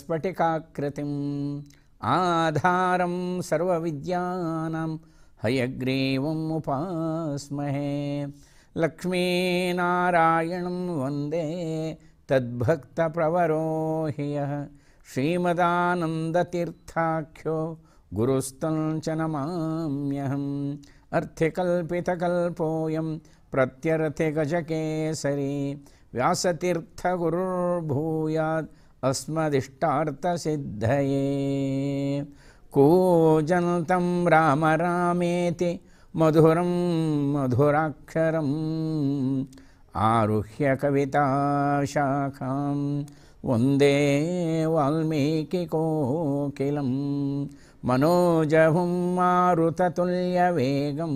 स्फटिकाकृतिम् आधारं सर्वविद्यानां हयग्रीवमुपास्महे लक्ष्मीनारायणं वन्दे तद्भक्तप्रवरोहियः यः श्रीमदानन्दतीर्थाख्यो गुरुस्तं च न अर्थिकल्पितकल्पोऽयं प्रत्यर्थिगजकेसरी व्यासतीर्थगुरुर्भूयात् अस्मदिष्टार्थसिद्धये को रामरामेति राम रामेति मधुरं मधुराक्षरम् आरुह्य कविताशाखां वन्दे वाल्मीकिकोकिलं मनोजहुं मारुततुल्यवेगं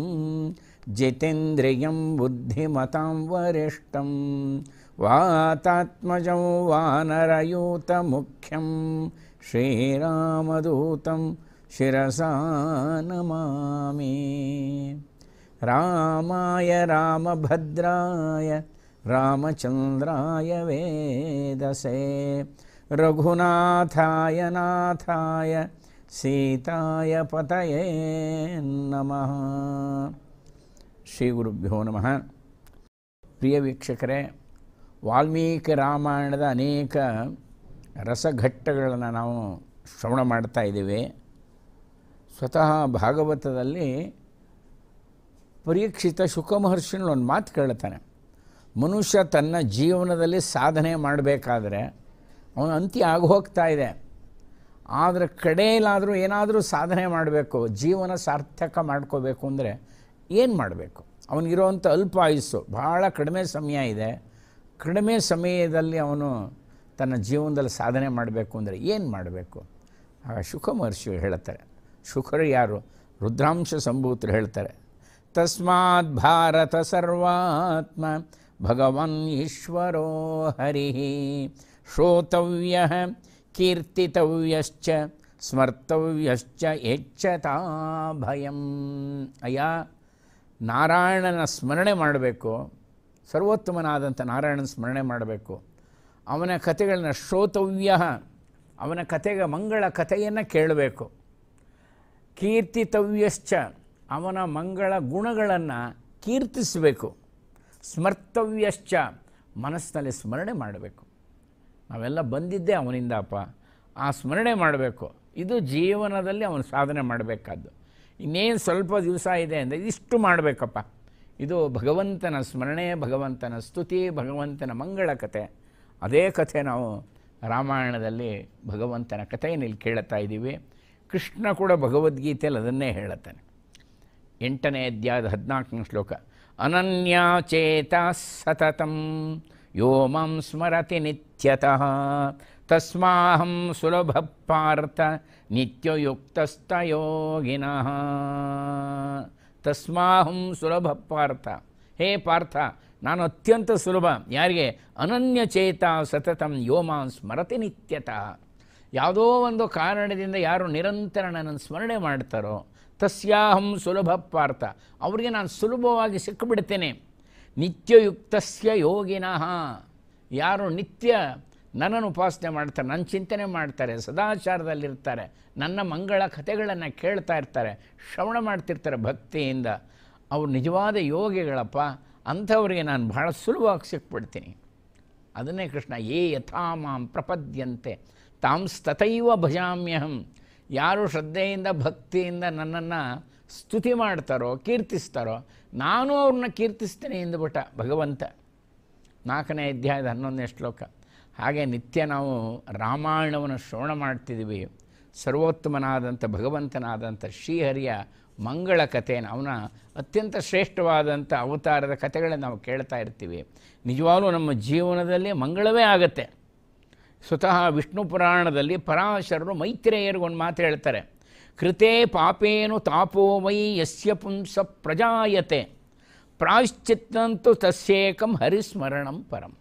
जितेन्द्रियं बुद्धिमतां वरिष्ठम् वातात्मजौ वानरयूतमुख्यं श्रीरामदूतं शिरसा नमामि रामाय रामभद्राय रामचन्द्राय वेदसे रघुनाथाय नाथाय सीताय पतये नमः श्रीगुरुभ्यो नमः प्रियवीक्षकरे ವಾಲ್ಮೀಕಿ ರಾಮಾಯಣದ ಅನೇಕ ರಸಘಟ್ಟಗಳನ್ನು ನಾವು ಶ್ರವಣ ಮಾಡ್ತಾ ಇದ್ದೇವೆ ಸ್ವತಃ ಭಾಗವತದಲ್ಲಿ ಪರೀಕ್ಷಿತ ಶುಕಮಹರ್ಷಿನ ಒಂದು ಮಾತು ಕೇಳ್ತಾನೆ ಮನುಷ್ಯ ತನ್ನ ಜೀವನದಲ್ಲಿ ಸಾಧನೆ ಮಾಡಬೇಕಾದ್ರೆ ಅವನು ಅಂತ್ಯ ಆಗೋಗ್ತಾ ಹೋಗ್ತಾ ಇದೆ ಆದರೆ ಕಡೆಯಲ್ಲಾದರೂ ಏನಾದರೂ ಸಾಧನೆ ಮಾಡಬೇಕು ಜೀವನ ಸಾರ್ಥಕ ಮಾಡ್ಕೋಬೇಕು ಅಂದರೆ ಏನು ಮಾಡಬೇಕು ಅವನಿಗಿರೋವಂಥ ಅಲ್ಪ ಆಯುಸ್ಸು ಭಾಳ ಕಡಿಮೆ ಸಮಯ ಇದೆ ಕಡಿಮೆ ಸಮಯದಲ್ಲಿ ಅವನು ತನ್ನ ಜೀವನದಲ್ಲಿ ಸಾಧನೆ ಮಾಡಬೇಕು ಅಂದರೆ ಏನು ಮಾಡಬೇಕು ಆಗ ಶುಕ ಮಹರ್ಷಿ ಹೇಳ್ತಾರೆ ಶುಕರು ಯಾರು ರುದ್ರಾಂಶ ಸಂಭೂತರು ಹೇಳ್ತಾರೆ ತಸ್ಮಾತ್ ಭಾರತ ಸರ್ವಾತ್ಮ ಭಗವನ್ ಈಶ್ವರೋ ಹರಿ ಶ್ರೋತವ್ಯ ಕೀರ್ತಿತವ್ಯಶ್ಚ ಸ್ಮರ್ತವ್ಯಶ್ಚ ಎಚ್ಚತಾ ಭಯಂ ಅಯ್ಯ ನಾರಾಯಣನ ಸ್ಮರಣೆ ಮಾಡಬೇಕು ಸರ್ವೋತ್ತಮನಾದಂಥ ನಾರಾಯಣನ ಸ್ಮರಣೆ ಮಾಡಬೇಕು ಅವನ ಕಥೆಗಳನ್ನ ಶ್ರೋತವ್ಯ ಅವನ ಕಥೆಗೆ ಮಂಗಳ ಕಥೆಯನ್ನು ಕೇಳಬೇಕು ಕೀರ್ತಿತವ್ಯಶ್ಚ ಅವನ ಮಂಗಳ ಗುಣಗಳನ್ನು ಕೀರ್ತಿಸಬೇಕು ಸ್ಮರ್ತವ್ಯಶ್ಚ ಮನಸ್ಸಿನಲ್ಲಿ ಸ್ಮರಣೆ ಮಾಡಬೇಕು ನಾವೆಲ್ಲ ಬಂದಿದ್ದೇ ಅವನಿಂದ ಅಪ್ಪ ಆ ಸ್ಮರಣೆ ಮಾಡಬೇಕು ಇದು ಜೀವನದಲ್ಲಿ ಅವನು ಸಾಧನೆ ಮಾಡಬೇಕಾದ್ದು ಇನ್ನೇನು ಸ್ವಲ್ಪ ದಿವಸ ಇದೆ ಅಂದರೆ ಇಷ್ಟು ಮಾಡಬೇಕಪ್ಪ ಇದು ಭಗವಂತನ ಸ್ಮರಣೆ ಭಗವಂತನ ಸ್ತುತಿ ಭಗವಂತನ ಮಂಗಳ ಕಥೆ ಅದೇ ಕಥೆ ನಾವು ರಾಮಾಯಣದಲ್ಲಿ ಭಗವಂತನ ಕಥೆಯನ್ನು ಇಲ್ಲಿ ಕೇಳುತ್ತಾ ಇದ್ದೀವಿ ಕೃಷ್ಣ ಕೂಡ ಭಗವದ್ಗೀತೆಯಲ್ಲಿ ಅದನ್ನೇ ಹೇಳುತ್ತಾನೆ ಎಂಟನೇ ಅಧ್ಯಾಯದ ಹದಿನಾಲ್ಕನೇ ಶ್ಲೋಕ ಅನನ್ಯಾಚೇತ ಸತತಂ ಯೋ ಮಾಂ ಸ್ಮರತಿ ನಿತ್ಯತಃ ತಸ್ಮಾಹಂ ಸುಲಭ ಪಾರ್ಥ ಯೋಗಿನಃ ತಸ್ಮಾಹಂ ಸುಲಭ ಪಾರ್ಥ ಹೇ ಪಾರ್ಥ ನಾನು ಅತ್ಯಂತ ಸುಲಭ ಯಾರಿಗೆ ಅನನ್ಯಚೇತ ಸತತಂ ಯೋಮಾನ್ ಸ್ಮರತಿ ನಿತ್ಯತಃ ಯಾವುದೋ ಒಂದು ಕಾರಣದಿಂದ ಯಾರು ನಿರಂತರ ನನ್ನನ್ನು ಸ್ಮರಣೆ ಮಾಡ್ತಾರೋ ತಸ್ಯಾಹಂ ಸುಲಭ ಪಾರ್ಥ ಅವರಿಗೆ ನಾನು ಸುಲಭವಾಗಿ ಸಿಕ್ಕಿಬಿಡ್ತೇನೆ ನಿತ್ಯಯುಕ್ತಸ್ಯ ಯೋಗಿನಃ ಯಾರು ನಿತ್ಯ ನನ್ನನ್ನು ಉಪಾಸನೆ ಮಾಡ್ತಾರೆ ನನ್ನ ಚಿಂತನೆ ಮಾಡ್ತಾರೆ ಸದಾಚಾರದಲ್ಲಿರ್ತಾರೆ ನನ್ನ ಮಂಗಳ ಕಥೆಗಳನ್ನು ಕೇಳ್ತಾ ಇರ್ತಾರೆ ಶ್ರವಣ ಮಾಡ್ತಿರ್ತಾರೆ ಭಕ್ತಿಯಿಂದ ಅವ್ರು ನಿಜವಾದ ಯೋಗಿಗಳಪ್ಪ ಅಂಥವ್ರಿಗೆ ನಾನು ಬಹಳ ಸುಲಭವಾಗಿ ಸಿಕ್ಬಿಡ್ತೀನಿ ಅದನ್ನೇ ಕೃಷ್ಣ ಏ ಯಥಾ ಮಾಂ ಪ್ರಪದ್ಯಂತೆ ಸ್ತಥೈವ ಭಜಾಮ್ಯಹಂ ಯಾರು ಶ್ರದ್ಧೆಯಿಂದ ಭಕ್ತಿಯಿಂದ ನನ್ನನ್ನು ಸ್ತುತಿ ಮಾಡ್ತಾರೋ ಕೀರ್ತಿಸ್ತಾರೋ ನಾನು ಅವ್ರನ್ನ ಕೀರ್ತಿಸ್ತೀನಿ ಎಂದುಬಿಟ್ಟ ಭಗವಂತ ನಾಲ್ಕನೇ ಅಧ್ಯಾಯದ ಹನ್ನೊಂದನೇ ಶ್ಲೋಕ ಹಾಗೆ ನಿತ್ಯ ನಾವು ರಾಮಾಯಣವನ್ನು ಶ್ರವಣ ಮಾಡ್ತಿದ್ದೀವಿ ಸರ್ವೋತ್ತಮನಾದಂಥ ಭಗವಂತನಾದಂಥ ಶ್ರೀಹರಿಯ ಮಂಗಳ ಕಥೆಯನ್ನು ಅವನ ಅತ್ಯಂತ ಶ್ರೇಷ್ಠವಾದಂಥ ಅವತಾರದ ಕಥೆಗಳನ್ನು ನಾವು ಕೇಳ್ತಾ ಇರ್ತೀವಿ ನಿಜವಾಗಲೂ ನಮ್ಮ ಜೀವನದಲ್ಲಿ ಮಂಗಳವೇ ಆಗುತ್ತೆ ಸ್ವತಃ ವಿಷ್ಣು ಪುರಾಣದಲ್ಲಿ ಪರಾಶರರು ಒಂದು ಮಾತು ಹೇಳ್ತಾರೆ ಕೃತೆ ಪಾಪೇನು ತಾಪೋಮಯಿ ಯಸ್ಯ ಪುಂಸ ಪ್ರಜಾಯತೆ ಪ್ರಾಯಶ್ಚಿತ್ತಂತೂ ತಸ್ಯೇಕಂ ಹರಿಸ್ಮರಣಂ ಪರಂ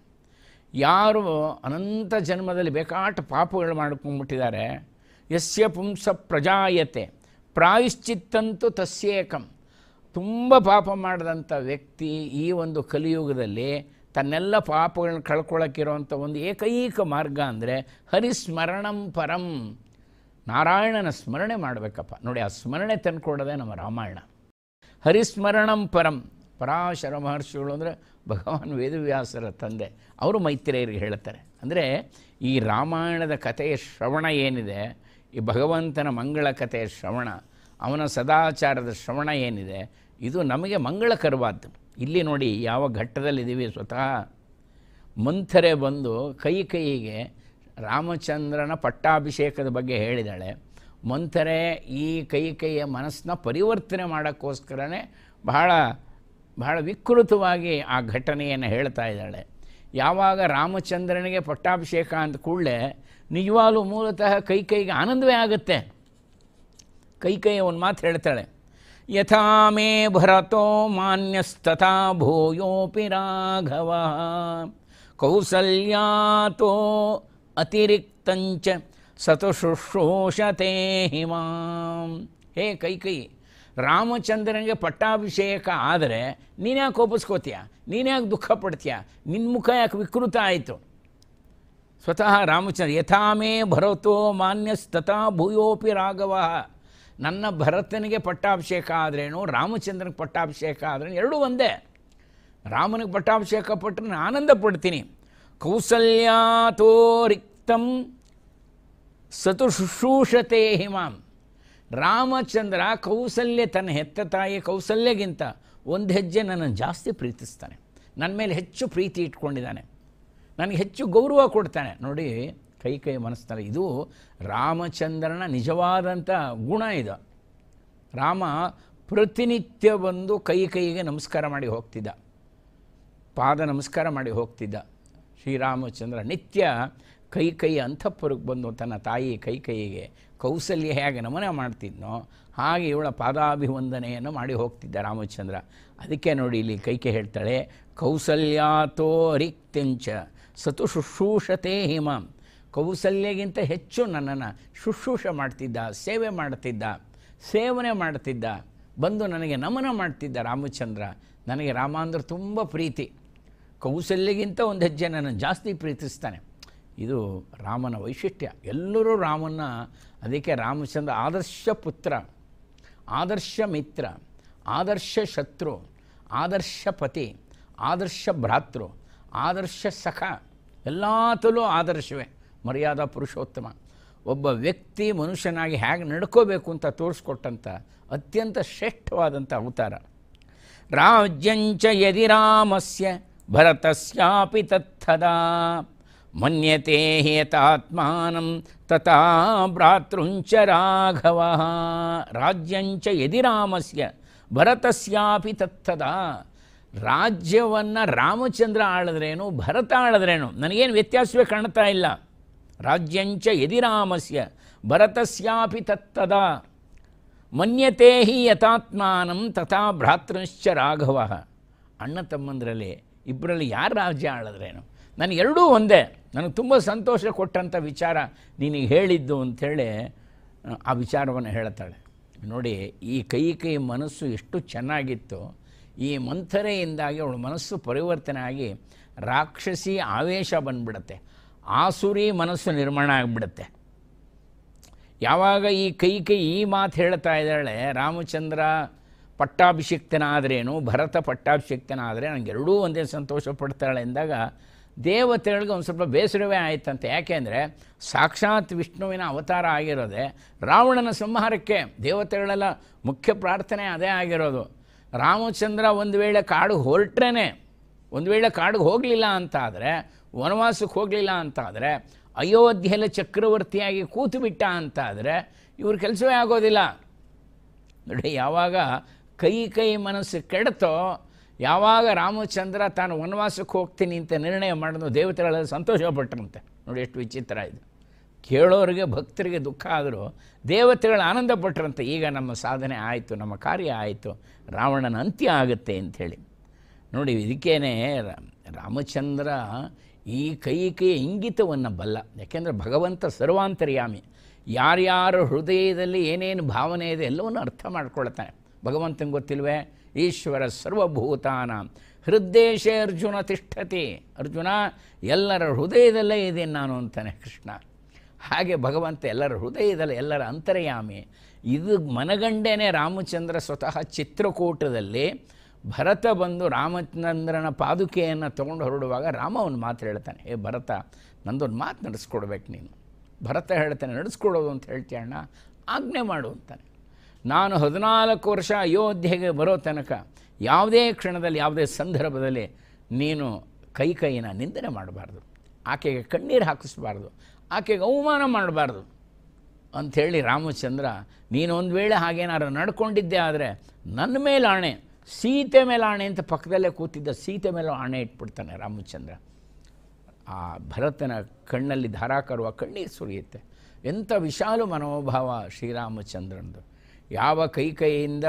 ಯಾರು ಅನಂತ ಜನ್ಮದಲ್ಲಿ ಬೇಕಾಟ ಪಾಪಗಳು ಮಾಡ್ಕೊಂಡ್ಬಿಟ್ಟಿದ್ದಾರೆ ಯಸ್ಯ ಪುಂಸ ಪ್ರಜಾಯತೆ ಪ್ರಾಯಶ್ಚಿತ್ತಂತೂ ತಸ್ಯೇಕಂ ತುಂಬ ಪಾಪ ಮಾಡಿದಂಥ ವ್ಯಕ್ತಿ ಈ ಒಂದು ಕಲಿಯುಗದಲ್ಲಿ ತನ್ನೆಲ್ಲ ಪಾಪಗಳನ್ನ ಕಳ್ಕೊಳ್ಳೋಕ್ಕಿರುವಂಥ ಒಂದು ಏಕೈಕ ಮಾರ್ಗ ಅಂದರೆ ಹರಿಸ್ಮರಣಂ ಪರಂ ನಾರಾಯಣನ ಸ್ಮರಣೆ ಮಾಡಬೇಕಪ್ಪ ನೋಡಿ ಆ ಸ್ಮರಣೆ ತಂದುಕೊಡೋದೇ ನಮ್ಮ ರಾಮಾಯಣ ಹರಿಸ್ಮರಣಂ ಪರಂ ಪರಾಶರ ಮಹರ್ಷಿಗಳು ಅಂದರೆ ಭಗವಾನ್ ವೇದವ್ಯಾಸರ ತಂದೆ ಅವರು ಮೈತ್ರಿಯರಿಗೆ ಹೇಳ್ತಾರೆ ಅಂದರೆ ಈ ರಾಮಾಯಣದ ಕಥೆಯ ಶ್ರವಣ ಏನಿದೆ ಈ ಭಗವಂತನ ಮಂಗಳ ಕಥೆಯ ಶ್ರವಣ ಅವನ ಸದಾಚಾರದ ಶ್ರವಣ ಏನಿದೆ ಇದು ನಮಗೆ ಮಂಗಳಕರವಾದ್ದು ಇಲ್ಲಿ ನೋಡಿ ಯಾವ ಘಟ್ಟದಲ್ಲಿದ್ದೀವಿ ಸ್ವತಃ ಮಂಥರೆ ಬಂದು ಕೈ ಕೈಗೆ ರಾಮಚಂದ್ರನ ಪಟ್ಟಾಭಿಷೇಕದ ಬಗ್ಗೆ ಹೇಳಿದಾಳೆ ಮಂಥರೆ ಈ ಕೈ ಕೈಯ ಮನಸ್ಸನ್ನ ಪರಿವರ್ತನೆ ಮಾಡೋಕ್ಕೋಸ್ಕರನೇ ಬಹಳ ಬಹಳ ವಿಕೃತವಾಗಿ ಆ ಘಟನೆಯನ್ನು ಹೇಳ್ತಾ ಇದ್ದಾಳೆ ಯಾವಾಗ ರಾಮಚಂದ್ರನಿಗೆ ಪಟ್ಟಾಭಿಷೇಕ ಅಂತ ಕೂಡಲೇ ನಿಜವಾಗಲೂ ಮೂಲತಃ ಕೈ ಕೈಗೆ ಆನಂದವೇ ಆಗುತ್ತೆ ಕೈ ಕೈ ಒಂದು ಮಾತು ಹೇಳ್ತಾಳೆ ಯಥಾ ಮೇ ಭರತೋ ಮಾನ್ಯಸ್ತಥಾ ಭೂಯೋಪಿ ರಾಘವ ಕೌಸಲ್ಯಾತೋ ಅತಿರಿಕ್ತಂಚ ಸತು ಹಿಮಾಂ ಹೇ ಕೈ ರಾಮಚಂದ್ರನಿಗೆ ಪಟ್ಟಾಭಿಷೇಕ ಆದರೆ ನೀನು ಯಾಕೆ ಕೋಪಿಸ್ಕೋತೀಯ ನೀನು ಯಾಕೆ ದುಃಖ ಪಡ್ತೀಯ ನಿನ್ನ ಮುಖ ಯಾಕೆ ವಿಕೃತ ಆಯಿತು ಸ್ವತಃ ರಾಮಚಂದ್ರ ಯಥಾಮೇ ಭರತೋ ಮಾನ್ಯಸ್ತಥಾ ಭೂಯೋಪಿ ರಾಘವ ನನ್ನ ಭರತನಿಗೆ ಪಟ್ಟಾಭಿಷೇಕ ಆದ್ರೇನು ರಾಮಚಂದ್ರನಿಗೆ ಪಟ್ಟಾಭಿಷೇಕ ಆದ್ರೇನು ಎರಡೂ ಒಂದೇ ರಾಮನಿಗೆ ಪಟ್ಟಾಭಿಷೇಕ ಪಟ್ಟರೆ ನಾನು ಆನಂದ ಪಡ್ತೀನಿ ಕೌಸಲ್ಯಾತೋ ರಿಕ್ತಂ ಸತು ಶುಶ್ರೂಷತೆ ಹಿಮಾಂ ರಾಮಚಂದ್ರ ಕೌಸಲ್ಯ ತನ್ನ ಹೆತ್ತ ತಾಯಿ ಕೌಸಲ್ಯಗಿಂತ ಒಂದು ಹೆಜ್ಜೆ ನನ್ನನ್ನು ಜಾಸ್ತಿ ಪ್ರೀತಿಸ್ತಾನೆ ನನ್ನ ಮೇಲೆ ಹೆಚ್ಚು ಪ್ರೀತಿ ಇಟ್ಕೊಂಡಿದ್ದಾನೆ ನನಗೆ ಹೆಚ್ಚು ಗೌರವ ಕೊಡ್ತಾನೆ ನೋಡಿ ಕೈ ಕೈ ಮನಸ್ತಾರೆ ಇದು ರಾಮಚಂದ್ರನ ನಿಜವಾದಂಥ ಗುಣ ಇದು ರಾಮ ಪ್ರತಿನಿತ್ಯ ಬಂದು ಕೈ ಕೈಗೆ ನಮಸ್ಕಾರ ಮಾಡಿ ಹೋಗ್ತಿದ್ದ ಪಾದ ನಮಸ್ಕಾರ ಮಾಡಿ ಹೋಗ್ತಿದ್ದ ಶ್ರೀರಾಮಚಂದ್ರ ನಿತ್ಯ ಕೈ ಕೈ ಅಂತಃಪುರಕ್ಕೆ ಬಂದು ತನ್ನ ತಾಯಿ ಕೈ ಕೈಗೆ ಕೌಸಲ್ಯ ಹೇಗೆ ನಮನ ಮಾಡ್ತಿದ್ನೋ ಹಾಗೆ ಇವಳ ಪಾದಾಭಿವಂದನೆಯನ್ನು ಮಾಡಿ ಹೋಗ್ತಿದ್ದ ರಾಮಚಂದ್ರ ಅದಕ್ಕೆ ನೋಡಿ ಇಲ್ಲಿ ಕೈಕೆ ಹೇಳ್ತಾಳೆ ಕೌಸಲ್ಯಾತೋ ರಿಕ್ತಿಂಚ ಸತು ಶುಶ್ರೂಷತೆ ಹಿಮ ಕೌಸಲ್ಯಗಿಂತ ಹೆಚ್ಚು ನನ್ನನ್ನು ಶುಶ್ರೂಷ ಮಾಡ್ತಿದ್ದ ಸೇವೆ ಮಾಡ್ತಿದ್ದ ಸೇವನೆ ಮಾಡ್ತಿದ್ದ ಬಂದು ನನಗೆ ನಮನ ಮಾಡ್ತಿದ್ದ ರಾಮಚಂದ್ರ ನನಗೆ ರಾಮ ಅಂದ್ರೆ ತುಂಬ ಪ್ರೀತಿ ಕೌಸಲ್ಯಗಿಂತ ಒಂದು ಹೆಜ್ಜೆ ನನ್ನನ್ನು ಜಾಸ್ತಿ ಪ್ರೀತಿಸ್ತಾನೆ ಇದು ರಾಮನ ವೈಶಿಷ್ಟ್ಯ ಎಲ್ಲರೂ ರಾಮನ ಅದಕ್ಕೆ ರಾಮಚಂದ್ರ ಆದರ್ಶ ಪುತ್ರ ಆದರ್ಶ ಮಿತ್ರ ಆದರ್ಶ ಶತ್ರು ಆದರ್ಶ ಪತಿ ಆದರ್ಶ ಭ್ರಾತೃ ಆದರ್ಶ ಸಖ ಎಲ್ಲಾತಲೂ ಆದರ್ಶವೇ ಮರ್ಯಾದಾ ಪುರುಷೋತ್ತಮ ಒಬ್ಬ ವ್ಯಕ್ತಿ ಮನುಷ್ಯನಾಗಿ ಹೇಗೆ ನಡ್ಕೋಬೇಕು ಅಂತ ತೋರಿಸ್ಕೊಟ್ಟಂಥ ಅತ್ಯಂತ ಶ್ರೇಷ್ಠವಾದಂಥ ಅವತಾರ ರಾಜ್ಯಂಚ ಯದಿ ರಾಮಸ್ಯ ಭರತಸ್ಯಾಪಿ ತತ್ಥದಾ ಮನ್ಯತೆ ಹೇತಾತ್ಮಾನಂ ತಥಾ ಭ್ರಾತೃಂಚ ರಾಘವ ರಾಜ್ಯಂಚ ಯದಿರಾಮಸ್ಯ ಭರತಸ್ಯಾಪಿ ತತ್ತದ ರಾಜ್ಯವನ್ನು ರಾಮಚಂದ್ರ ಆಳದ್ರೇನು ಭರತ ಆಳದ್ರೇನು ನನಗೇನು ವ್ಯತ್ಯಾಸವೇ ಕಾಣ್ತಾ ಇಲ್ಲ ರಾಜ್ಯಂಚ ಯದಿರಾಮಸ್ಯ ಭರತಸ್ಯಾಪಿ ತತ್ತದ ಮನ್ಯತೆ ಹಿ ಯಥಾತ್ಮಾನಂ ತಥಾ ಭ್ರಾತೃಶ್ಚ ರಾಘವ ಅಣ್ಣ ತಮ್ಮಂದರಲ್ಲಿ ಇಬ್ಬರಲ್ಲಿ ಯಾರು ರಾಜ್ಯ ಆಳದ್ರೇನು ನನಗೆ ಎರಡೂ ಒಂದೇ ನನಗೆ ತುಂಬ ಸಂತೋಷ ಕೊಟ್ಟಂಥ ವಿಚಾರ ನಿನಗೆ ಹೇಳಿದ್ದು ಅಂಥೇಳಿ ಆ ವಿಚಾರವನ್ನು ಹೇಳ್ತಾಳೆ ನೋಡಿ ಈ ಕೈ ಕೈ ಮನಸ್ಸು ಎಷ್ಟು ಚೆನ್ನಾಗಿತ್ತು ಈ ಮಂಥರೆಯಿಂದಾಗಿ ಅವಳು ಮನಸ್ಸು ಪರಿವರ್ತನೆ ಆಗಿ ರಾಕ್ಷಸಿ ಆವೇಶ ಬಂದ್ಬಿಡತ್ತೆ ಆಸುರಿ ಮನಸ್ಸು ನಿರ್ಮಾಣ ಆಗಿಬಿಡತ್ತೆ ಯಾವಾಗ ಈ ಕೈ ಕೈ ಈ ಮಾತು ಹೇಳ್ತಾ ಇದ್ದಾಳೆ ರಾಮಚಂದ್ರ ಪಟ್ಟಾಭಿಷಿಕ್ತನಾದ್ರೇನು ಭರತ ಪಟ್ಟಾಭಿಷಿಕ್ತನಾದರೆ ನನಗೆ ಎರಡೂ ಒಂದೇ ಸಂತೋಷ ಪಡ್ತಾಳೆ ಎಂದಾಗ ದೇವತೆಗಳಿಗೆ ಒಂದು ಸ್ವಲ್ಪ ಬೇಸರವೇ ಆಯಿತಂತೆ ಯಾಕೆಂದರೆ ಸಾಕ್ಷಾತ್ ವಿಷ್ಣುವಿನ ಅವತಾರ ಆಗಿರೋದೆ ರಾವಣನ ಸಂಹಾರಕ್ಕೆ ದೇವತೆಗಳೆಲ್ಲ ಮುಖ್ಯ ಪ್ರಾರ್ಥನೆ ಅದೇ ಆಗಿರೋದು ರಾಮಚಂದ್ರ ಒಂದು ವೇಳೆ ಕಾಡು ಹೊರಟ್ರೇ ಒಂದು ವೇಳೆ ಕಾಡಿಗೆ ಹೋಗಲಿಲ್ಲ ಅಂತಾದರೆ ವನವಾಸಕ್ಕೆ ಹೋಗಲಿಲ್ಲ ಅಂತಾದರೆ ಅಯೋಧ್ಯೆಯಲ್ಲಿ ಚಕ್ರವರ್ತಿಯಾಗಿ ಕೂತು ಬಿಟ್ಟ ಅಂತಾದರೆ ಇವ್ರ ಕೆಲಸವೇ ಆಗೋದಿಲ್ಲ ನೋಡಿ ಯಾವಾಗ ಕೈ ಕೈ ಮನಸ್ಸು ಕೆಡತೋ ಯಾವಾಗ ರಾಮಚಂದ್ರ ತಾನು ವನವಾಸಕ್ಕೆ ಹೋಗ್ತೀನಿ ಅಂತ ನಿರ್ಣಯ ಮಾಡೋದು ಸಂತೋಷ ಸಂತೋಷಪಟ್ಟರಂತೆ ನೋಡಿ ಎಷ್ಟು ವಿಚಿತ್ರ ಇದು ಕೇಳೋರಿಗೆ ಭಕ್ತರಿಗೆ ದುಃಖ ಆದರೂ ದೇವತೆಗಳು ಆನಂದ ಪಟ್ಟರಂತೆ ಈಗ ನಮ್ಮ ಸಾಧನೆ ಆಯಿತು ನಮ್ಮ ಕಾರ್ಯ ಆಯಿತು ರಾವಣನ ಅಂತ್ಯ ಆಗುತ್ತೆ ಅಂಥೇಳಿ ನೋಡಿ ಇದಕ್ಕೇ ರಾಮಚಂದ್ರ ಈ ಕೈಕೆಯ ಇಂಗಿತವನ್ನು ಬಲ್ಲ ಯಾಕೆಂದರೆ ಭಗವಂತ ಸರ್ವಾಂತರ್ಯಾಮಿ ಯಾರ್ಯಾರ ಹೃದಯದಲ್ಲಿ ಏನೇನು ಭಾವನೆ ಇದೆ ಎಲ್ಲವನ್ನು ಅರ್ಥ ಮಾಡ್ಕೊಳ್ತಾನೆ ಭಗವಂತನ ಗೊತ್ತಿಲ್ವೇ ಈಶ್ವರ ಸರ್ವಭೂತಾನ ಹೃದಯೇಶೇ ಅರ್ಜುನ ತಿಷ್ಠತಿ ಅರ್ಜುನ ಎಲ್ಲರ ಹೃದಯದಲ್ಲೇ ಇದ್ದೀನಿ ನಾನು ಅಂತಾನೆ ಕೃಷ್ಣ ಹಾಗೆ ಭಗವಂತ ಎಲ್ಲರ ಹೃದಯದಲ್ಲಿ ಎಲ್ಲರ ಅಂತರ್ಯಾಮಿ ಇದು ಮನಗಂಡೇನೆ ರಾಮಚಂದ್ರ ಸ್ವತಃ ಚಿತ್ರಕೂಟದಲ್ಲಿ ಭರತ ಬಂದು ರಾಮಚಂದ್ರನ ಪಾದುಕೆಯನ್ನು ತಗೊಂಡು ಹೊರಡುವಾಗ ರಾಮ ಒಂದು ಮಾತು ಹೇಳ್ತಾನೆ ಏ ಭರತ ನಂದೊಂದು ಮಾತು ನಡೆಸ್ಕೊಡ್ಬೇಕು ನೀನು ಭರತ ಹೇಳ್ತಾನೆ ನಡೆಸ್ಕೊಡೋದು ಅಂತ ಹೇಳ್ತೀಯಣ್ಣ ಅಣ್ಣ ಆಜ್ಞೆ ಮಾಡು ಅಂತಾನೆ ನಾನು ಹದಿನಾಲ್ಕು ವರ್ಷ ಅಯೋಧ್ಯೆಗೆ ಬರೋ ತನಕ ಯಾವುದೇ ಕ್ಷಣದಲ್ಲಿ ಯಾವುದೇ ಸಂದರ್ಭದಲ್ಲಿ ನೀನು ಕೈ ಕೈನ ನಿಂದನೆ ಮಾಡಬಾರ್ದು ಆಕೆಗೆ ಕಣ್ಣೀರು ಹಾಕಿಸ್ಬಾರ್ದು ಆಕೆಗೆ ಅವಮಾನ ಮಾಡಬಾರ್ದು ಅಂಥೇಳಿ ರಾಮಚಂದ್ರ ಒಂದು ವೇಳೆ ಹಾಗೇನಾದ್ರೂ ನಡ್ಕೊಂಡಿದ್ದೆ ಆದರೆ ನನ್ನ ಮೇಲೆ ಆಣೆ ಸೀತೆ ಮೇಲೆ ಆಣೆ ಅಂತ ಪಕ್ಕದಲ್ಲೇ ಕೂತಿದ್ದ ಸೀತೆ ಮೇಲೆ ಆಣೆ ಇಟ್ಬಿಡ್ತಾನೆ ರಾಮಚಂದ್ರ ಆ ಭರತನ ಕಣ್ಣಲ್ಲಿ ಧಾರಾಕಾರ ಕಣ್ಣೀರು ಸುರಿಯುತ್ತೆ ಎಂಥ ವಿಶಾಲ ಮನೋಭಾವ ಶ್ರೀರಾಮಚಂದ್ರನದು ಯಾವ ಕೈಕೈಯಿಂದ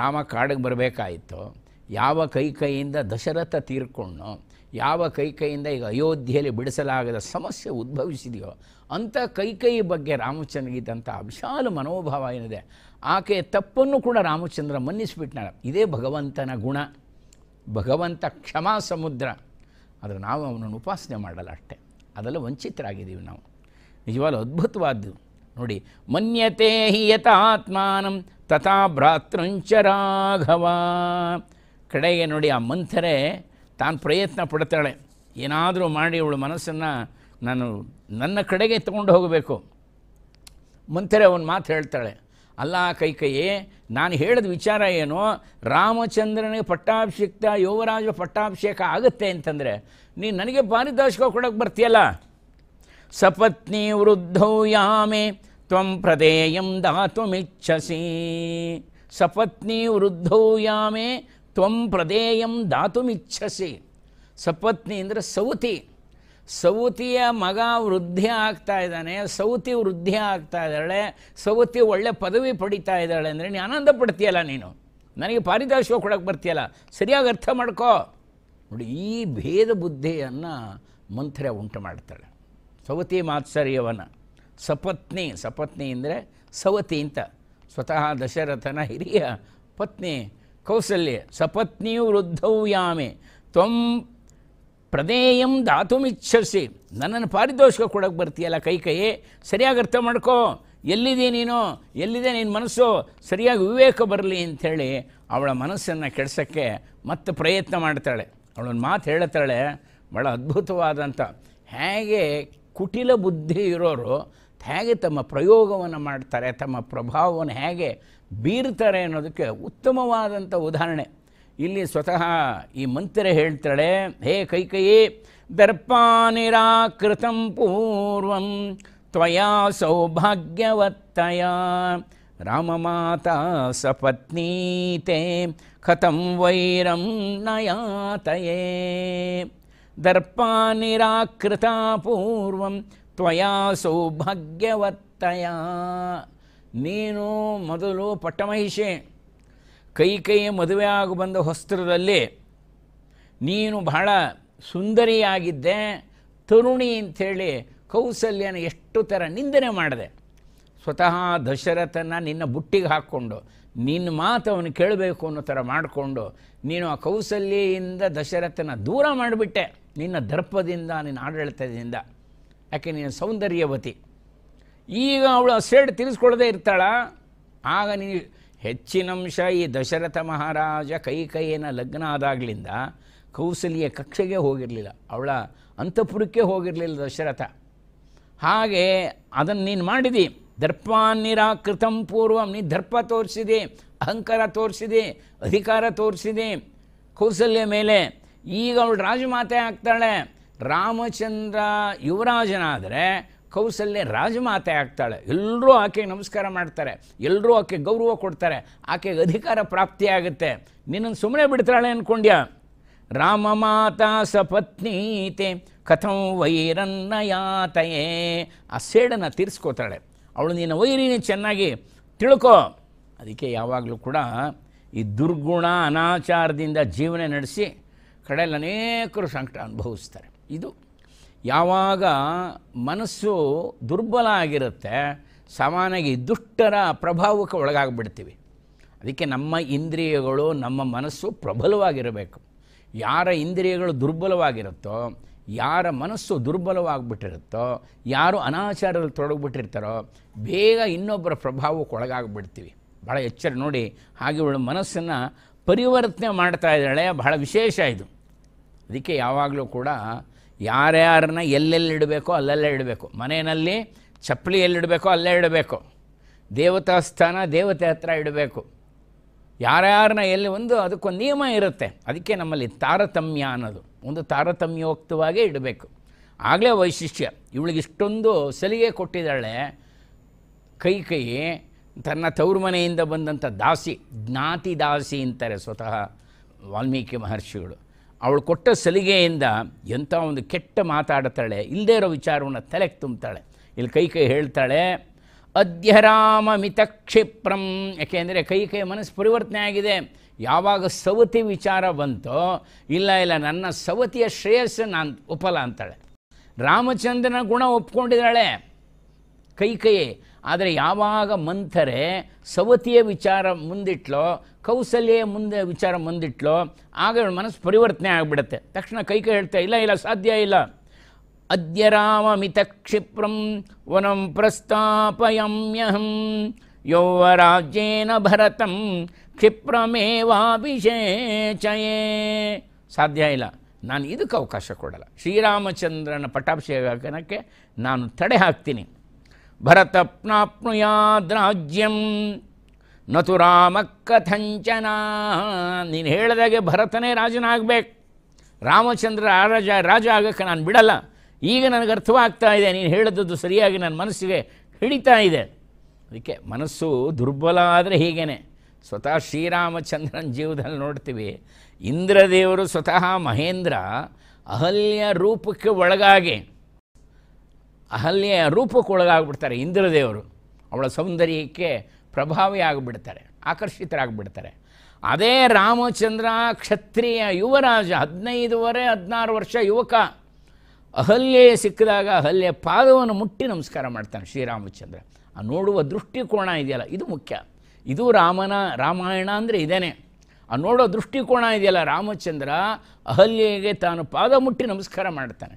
ರಾಮ ಕಾಡಿಗೆ ಬರಬೇಕಾಯಿತು ಯಾವ ಕೈಕೈಯಿಂದ ದಶರಥ ತೀರ್ಕೊಂಡು ಯಾವ ಕೈಕೈಯಿಂದ ಈಗ ಅಯೋಧ್ಯೆಯಲ್ಲಿ ಬಿಡಿಸಲಾಗದ ಸಮಸ್ಯೆ ಉದ್ಭವಿಸಿದೆಯೋ ಅಂಥ ಕೈಕೈ ಬಗ್ಗೆ ರಾಮಚಂದ್ರಗಿದ್ದಂಥ ವಿಶಾಲ ಮನೋಭಾವ ಏನಿದೆ ಆಕೆ ತಪ್ಪನ್ನು ಕೂಡ ರಾಮಚಂದ್ರ ಮನ್ನಿಸಿಬಿಟ್ನಾಳ ಇದೇ ಭಗವಂತನ ಗುಣ ಭಗವಂತ ಕ್ಷಮಾ ಸಮುದ್ರ ಆದರೆ ನಾವು ಅವನನ್ನು ಉಪಾಸನೆ ಮಾಡಲ್ಲ ಅಷ್ಟೇ ಅದೆಲ್ಲ ವಂಚಿತರಾಗಿದ್ದೀವಿ ನಾವು ನಿಜವಾಗ್ಲೂ ಅದ್ಭುತವಾದ್ದು ನೋಡಿ ಮನ್ಯತೆ ಹಿ ಯಥಾತ್ಮಾನಂ ತಥಾ ಭ್ರಾತೃಂಚ ರಾಘವ ಕಡೆಗೆ ನೋಡಿ ಆ ಮಂಥರೆ ತಾನು ಪ್ರಯತ್ನ ಪಡ್ತಾಳೆ ಏನಾದರೂ ಮಾಡಿ ಅವಳು ಮನಸ್ಸನ್ನು ನಾನು ನನ್ನ ಕಡೆಗೆ ತಗೊಂಡು ಹೋಗಬೇಕು ಮಂಥರೆ ಅವನು ಮಾತು ಹೇಳ್ತಾಳೆ ಅಲ್ಲ ಕೈಕೈಯೇ ನಾನು ಹೇಳಿದ ವಿಚಾರ ಏನು ರಾಮಚಂದ್ರನಿಗೆ ಪಟ್ಟಾಭಿಷಿಕ್ತ ಯುವರಾಜ ಪಟ್ಟಾಭಿಷೇಕ ಆಗುತ್ತೆ ಅಂತಂದರೆ ನೀನು ನನಗೆ ಪಾರಿತೋಷಿಕ ಕೊಡೋಕೆ ಬರ್ತೀಯಲ್ಲ ಸಪತ್ನಿ ವೃದ್ಧೋ ಯಾಮೆ ತ್ವಂ ಪ್ರದೇಯಂ ದಾತುಮಿಚ್ಛಸಿ ಸಪತ್ನಿ ವೃದ್ಧೌ ಯಾಮೇ ತ್ವಂ ಪ್ರದೇಯಂ ದಾತುಮಿಚ್ಛಸಿ ಸಪತ್ನಿ ಅಂದರೆ ಸೌತಿ ಸೌತಿಯ ಮಗ ವೃದ್ಧಿ ಆಗ್ತಾ ಇದ್ದಾನೆ ಸೌತಿ ವೃದ್ಧಿ ಆಗ್ತಾ ಇದ್ದಾಳೆ ಸೌತಿ ಒಳ್ಳೆ ಪದವಿ ಪಡಿತಾ ಇದ್ದಾಳೆ ಅಂದರೆ ನೀನು ಆನಂದ ಪಡ್ತೀಯಲ್ಲ ನೀನು ನನಗೆ ಪಾರಿತೋಷಿಕ ಕೊಡೋಕ್ಕೆ ಬರ್ತೀಯಲ್ಲ ಸರಿಯಾಗಿ ಅರ್ಥ ಮಾಡ್ಕೋ ನೋಡಿ ಈ ಭೇದ ಬುದ್ಧಿಯನ್ನು ಮಂಥರ ಉಂಟು ಮಾಡ್ತಾಳೆ ಸೌತಿ ಮಾತ್ಸರ್ಯವನ್ನು ಸಪತ್ನಿ ಸಪತ್ನಿ ಅಂದರೆ ಸವತಿ ಅಂತ ಸ್ವತಃ ದಶರಥನ ಹಿರಿಯ ಪತ್ನಿ ಕೌಸಲ್ಯ ಸಪತ್ನಿಯು ವೃದ್ಧೌ ಯಾಮೆ ತ್ವಂ ಪ್ರದೇಯಂ ದಾತುಮಿಚ್ಛಸಿ ನನ್ನನ್ನು ಪಾರಿತೋಷಿಕ ಕೊಡಕ್ಕೆ ಬರ್ತೀಯಲ್ಲ ಕೈ ಕೈ ಸರಿಯಾಗಿ ಅರ್ಥ ಮಾಡ್ಕೋ ಎಲ್ಲಿದೆ ನೀನು ಎಲ್ಲಿದೆ ನಿನ್ನ ಮನಸ್ಸು ಸರಿಯಾಗಿ ವಿವೇಕ ಬರಲಿ ಅಂಥೇಳಿ ಅವಳ ಮನಸ್ಸನ್ನು ಕೆಡ್ಸೋಕ್ಕೆ ಮತ್ತೆ ಪ್ರಯತ್ನ ಮಾಡ್ತಾಳೆ ಅವಳೊಂದು ಮಾತು ಹೇಳ್ತಾಳೆ ಭಾಳ ಅದ್ಭುತವಾದಂಥ ಹೇಗೆ ಕುಟಿಲ ಬುದ್ಧಿ ಇರೋರು ಹೇಗೆ ತಮ್ಮ ಪ್ರಯೋಗವನ್ನು ಮಾಡ್ತಾರೆ ತಮ್ಮ ಪ್ರಭಾವವನ್ನು ಹೇಗೆ ಬೀರ್ತಾರೆ ಅನ್ನೋದಕ್ಕೆ ಉತ್ತಮವಾದಂಥ ಉದಾಹರಣೆ ಇಲ್ಲಿ ಸ್ವತಃ ಈ ಮಂತ್ರ ಹೇಳ್ತಾಳೆ ಹೇ ಕೈಕಯೇ ದರ್ಪ ನಿರಾಕೃತ ಪೂರ್ವಂ ತ್ವಯಾ ಸೌಭಾಗ್ಯವತ್ತಯ ರಾಮಮಾತಾ ಸಪತ್ನೀತೆ ಕಥಂ ವೈರಂ ನಯಾತಯೇ ದರ್ಪ ನಿರಾಕೃತ ಪೂರ್ವಂ ತ್ವಯಾ ಸೌಭಾಗ್ಯವತ್ತಯ ನೀನು ಮೊದಲು ಪಟ್ಟಮಹಿಷೆ ಕೈ ಕೈ ಮದುವೆ ಆಗು ಬಂದ ಹೊಸ್ತ್ರದಲ್ಲಿ ನೀನು ಬಹಳ ಸುಂದರಿಯಾಗಿದ್ದೆ ತರುಣಿ ಅಂಥೇಳಿ ಕೌಸಲ್ಯನ ಎಷ್ಟು ಥರ ನಿಂದನೆ ಮಾಡಿದೆ ಸ್ವತಃ ದಶರಥನ ನಿನ್ನ ಬುಟ್ಟಿಗೆ ಹಾಕ್ಕೊಂಡು ನಿನ್ನ ಮಾತು ಅವನು ಕೇಳಬೇಕು ಅನ್ನೋ ಥರ ಮಾಡಿಕೊಂಡು ನೀನು ಆ ಕೌಸಲ್ಯಿಂದ ದಶರಥನ ದೂರ ಮಾಡಿಬಿಟ್ಟೆ ನಿನ್ನ ದರ್ಪದಿಂದ ನಿನ್ನ ಆಡಳಿತದಿಂದ ಯಾಕೆ ನೀನು ಸೌಂದರ್ಯವತಿ ಈಗ ಅವಳು ಸೇಡು ತಿಳಿಸ್ಕೊಳ್ಳದೆ ಇರ್ತಾಳ ಆಗ ನೀನು ಹೆಚ್ಚಿನಂಶ ಈ ದಶರಥ ಮಹಾರಾಜ ಕೈ ಕೈಯನ ಲಗ್ನ ಆದಾಗಲಿಂದ ಕೌಸಲ್ಯ ಕಕ್ಷೆಗೆ ಹೋಗಿರಲಿಲ್ಲ ಅವಳ ಅಂತಃಪುರಕ್ಕೆ ಹೋಗಿರಲಿಲ್ಲ ದಶರಥ ಹಾಗೆ ಅದನ್ನು ನೀನು ಮಾಡಿದಿ ದರ್ಪಾನ್ ನಿರಾಕೃತಂ ಪೂರ್ವಂ ನೀ ದರ್ಪ ತೋರಿಸಿದೆ ಅಹಂಕಾರ ತೋರಿಸಿದೆ ಅಧಿಕಾರ ತೋರಿಸಿದೆ ಕೌಸಲ್ಯ ಮೇಲೆ ಈಗ ಅವಳು ರಾಜಮಾತೆ ಆಗ್ತಾಳೆ ರಾಮಚಂದ್ರ ಯುವರಾಜನಾದರೆ ಕೌಸಲ್ಯ ರಾಜಮಾತೆ ಆಗ್ತಾಳೆ ಎಲ್ಲರೂ ಆಕೆಗೆ ನಮಸ್ಕಾರ ಮಾಡ್ತಾರೆ ಎಲ್ಲರೂ ಆಕೆ ಗೌರವ ಕೊಡ್ತಾರೆ ಆಕೆಗೆ ಅಧಿಕಾರ ಪ್ರಾಪ್ತಿಯಾಗುತ್ತೆ ನಿನ್ನನ್ನು ಸುಮ್ಮನೆ ಬಿಡ್ತಾಳೆ ಅಂದ್ಕೊಂಡ್ಯ ರಾಮ ಮಾತಾ ಸಪತ್ನೀತೆ ಕಥಂ ವೈರನ್ನ ಯಾತಯೇ ಆ ಸೇಡನ್ನು ತೀರಿಸ್ಕೋತಾಳೆ ಅವಳು ನಿನ್ನ ವೈರಿನ ಚೆನ್ನಾಗಿ ತಿಳ್ಕೊ ಅದಕ್ಕೆ ಯಾವಾಗಲೂ ಕೂಡ ಈ ದುರ್ಗುಣ ಅನಾಚಾರದಿಂದ ಜೀವನ ನಡೆಸಿ ಕಡೆಯಲ್ಲಿ ಅನೇಕರು ಸಂಕಟ ಅನುಭವಿಸ್ತಾರೆ ಇದು ಯಾವಾಗ ಮನಸ್ಸು ದುರ್ಬಲ ಆಗಿರುತ್ತೆ ಸಾಮಾನ್ಯವಾಗಿ ದುಷ್ಟರ ಪ್ರಭಾವಕ್ಕೆ ಒಳಗಾಗ್ಬಿಡ್ತೀವಿ ಅದಕ್ಕೆ ನಮ್ಮ ಇಂದ್ರಿಯಗಳು ನಮ್ಮ ಮನಸ್ಸು ಪ್ರಬಲವಾಗಿರಬೇಕು ಯಾರ ಇಂದ್ರಿಯಗಳು ದುರ್ಬಲವಾಗಿರುತ್ತೋ ಯಾರ ಮನಸ್ಸು ದುರ್ಬಲವಾಗಿಬಿಟ್ಟಿರುತ್ತೋ ಯಾರು ಅನಾಚಾರದಲ್ಲಿ ತೊಡಗಿಬಿಟ್ಟಿರ್ತಾರೋ ಬೇಗ ಇನ್ನೊಬ್ಬರ ಪ್ರಭಾವಕ್ಕೆ ಒಳಗಾಗ್ಬಿಡ್ತೀವಿ ಭಾಳ ಎಚ್ಚರ ನೋಡಿ ಹಾಗೆ ಅವಳು ಮನಸ್ಸನ್ನು ಪರಿವರ್ತನೆ ಮಾಡ್ತಾ ಇದ್ದಾಳೆ ಬಹಳ ವಿಶೇಷ ಇದು ಅದಕ್ಕೆ ಯಾವಾಗಲೂ ಕೂಡ ಯಾರ್ಯಾರನ್ನ ಎಲ್ಲೆಲ್ಲಿ ಇಡಬೇಕೋ ಅಲ್ಲೆಲ್ಲೇ ಇಡಬೇಕು ಮನೆಯಲ್ಲಿ ಚಪ್ಪಲಿ ಎಲ್ಲಿಡಬೇಕೋ ಅಲ್ಲೇ ಇಡಬೇಕು ದೇವತಾ ಸ್ಥಾನ ದೇವತೆ ಹತ್ರ ಇಡಬೇಕು ಯಾರ್ಯಾರನ್ನ ಎಲ್ಲಿ ಒಂದು ಅದಕ್ಕೊಂದು ನಿಯಮ ಇರುತ್ತೆ ಅದಕ್ಕೆ ನಮ್ಮಲ್ಲಿ ತಾರತಮ್ಯ ಅನ್ನೋದು ಒಂದು ತಾರತಮ್ಯೋಕ್ತವಾಗೇ ಇಡಬೇಕು ಆಗಲೇ ವೈಶಿಷ್ಟ್ಯ ಇವಳಿಗೆ ಇಷ್ಟೊಂದು ಸಲಿಗೆ ಕೊಟ್ಟಿದ್ದಾಳೆ ಕೈ ಕೈ ತನ್ನ ತವರು ಮನೆಯಿಂದ ಬಂದಂಥ ದಾಸಿ ಜ್ಞಾತಿ ದಾಸಿ ಅಂತಾರೆ ಸ್ವತಃ ವಾಲ್ಮೀಕಿ ಮಹರ್ಷಿಗಳು ಅವಳು ಕೊಟ್ಟ ಸಲಿಗೆಯಿಂದ ಎಂಥ ಒಂದು ಕೆಟ್ಟ ಮಾತಾಡ್ತಾಳೆ ಇಲ್ಲದೇ ಇರೋ ವಿಚಾರವನ್ನು ತಲೆಗೆ ತುಂಬ್ತಾಳೆ ಇಲ್ಲಿ ಕೈ ಕೈ ಹೇಳ್ತಾಳೆ ಅಧ್ಯರಾಮ ಮಿತಕ್ಷಿಪ್ರಂ ಅಂದರೆ ಕೈ ಕೈ ಮನಸ್ಸು ಪರಿವರ್ತನೆ ಆಗಿದೆ ಯಾವಾಗ ಸವತಿ ವಿಚಾರ ಬಂತೋ ಇಲ್ಲ ಇಲ್ಲ ನನ್ನ ಸವತಿಯ ಶ್ರೇಯಸ್ಸು ನಾನು ಒಪ್ಪಲ್ಲ ಅಂತಾಳೆ ರಾಮಚಂದ್ರನ ಗುಣ ಒಪ್ಕೊಂಡಿದ್ದಾಳೆ ಕೈ ಕೈ ಆದರೆ ಯಾವಾಗ ಮಂಥರೆ ಸವತಿಯ ವಿಚಾರ ಮುಂದಿಟ್ಲೋ ಕೌಸಲ್ಯ ಮುಂದೆ ವಿಚಾರ ಮುಂದಿಟ್ಲೋ ಆಗ ಮನಸ್ಸು ಪರಿವರ್ತನೆ ಆಗಿಬಿಡುತ್ತೆ ತಕ್ಷಣ ಕೈ ಕೈ ಹೇಳ್ತಾ ಇಲ್ಲ ಇಲ್ಲ ಸಾಧ್ಯ ಇಲ್ಲ ಮಿತ ಕ್ಷಿಪ್ರಂ ವನಂ ಪ್ರಸ್ತಾಪಯಮ್ಯಹಂ ಯೌವರಾಜ್ಯೇನ ಭರತಂ ಕ್ಷಿಪ್ರಮೇವಾಭಿಷೇಚಯೇ ಸಾಧ್ಯ ಇಲ್ಲ ನಾನು ಇದಕ್ಕೆ ಅವಕಾಶ ಕೊಡಲ್ಲ ಶ್ರೀರಾಮಚಂದ್ರನ ಪಟ್ಟಾಭಿಷೇಕನಕ್ಕೆ ನಾನು ತಡೆ ಹಾಕ್ತೀನಿ ಭರತಪ್ನಾಪ್ನುಯಾದ್ರಾಜ್ಯಂ ನತು ರಾಮ ಕಥಂಚನ ನೀನು ಹೇಳಿದಾಗೆ ಭರತನೇ ರಾಜನಾಗಬೇಕು ರಾಮಚಂದ್ರ ರಾಜ ರಾಜ ಆಗೋಕ್ಕೆ ನಾನು ಬಿಡಲ್ಲ ಈಗ ನನಗೆ ಅರ್ಥವಾಗ್ತಾ ಇದೆ ನೀನು ಹೇಳಿದದ್ದು ಸರಿಯಾಗಿ ನನ್ನ ಮನಸ್ಸಿಗೆ ಹಿಡಿತಾ ಇದೆ ಅದಕ್ಕೆ ಮನಸ್ಸು ದುರ್ಬಲ ಆದರೆ ಹೀಗೇನೆ ಸ್ವತಃ ಶ್ರೀರಾಮಚಂದ್ರನ ಜೀವದಲ್ಲಿ ನೋಡ್ತೀವಿ ಇಂದ್ರದೇವರು ಸ್ವತಃ ಮಹೇಂದ್ರ ಅಹಲ್ಯ ರೂಪಕ್ಕೆ ಒಳಗಾಗಿ ಅಹಲ್ಯ ರೂಪಕ್ಕೊಳಗಾಗ್ಬಿಡ್ತಾರೆ ಇಂದ್ರದೇವರು ಅವಳ ಸೌಂದರ್ಯಕ್ಕೆ ಪ್ರಭಾವಿ ಆಗಿಬಿಡ್ತಾರೆ ಆಕರ್ಷಿತರಾಗಿಬಿಡ್ತಾರೆ ಅದೇ ರಾಮಚಂದ್ರ ಕ್ಷತ್ರಿಯ ಯುವರಾಜ ಹದಿನೈದುವರೆ ಹದಿನಾರು ವರ್ಷ ಯುವಕ ಅಹಲ್ಯ ಸಿಕ್ಕಿದಾಗ ಅಹಲ್ಯ ಪಾದವನ್ನು ಮುಟ್ಟಿ ನಮಸ್ಕಾರ ಮಾಡ್ತಾನೆ ಶ್ರೀರಾಮಚಂದ್ರ ಆ ನೋಡುವ ದೃಷ್ಟಿಕೋನ ಇದೆಯಲ್ಲ ಇದು ಮುಖ್ಯ ಇದು ರಾಮನ ರಾಮಾಯಣ ಅಂದರೆ ಇದೇನೆ ಆ ನೋಡೋ ದೃಷ್ಟಿಕೋನ ಇದೆಯಲ್ಲ ರಾಮಚಂದ್ರ ಅಹಲ್ಯಗೆ ತಾನು ಪಾದ ಮುಟ್ಟಿ ನಮಸ್ಕಾರ ಮಾಡ್ತಾನೆ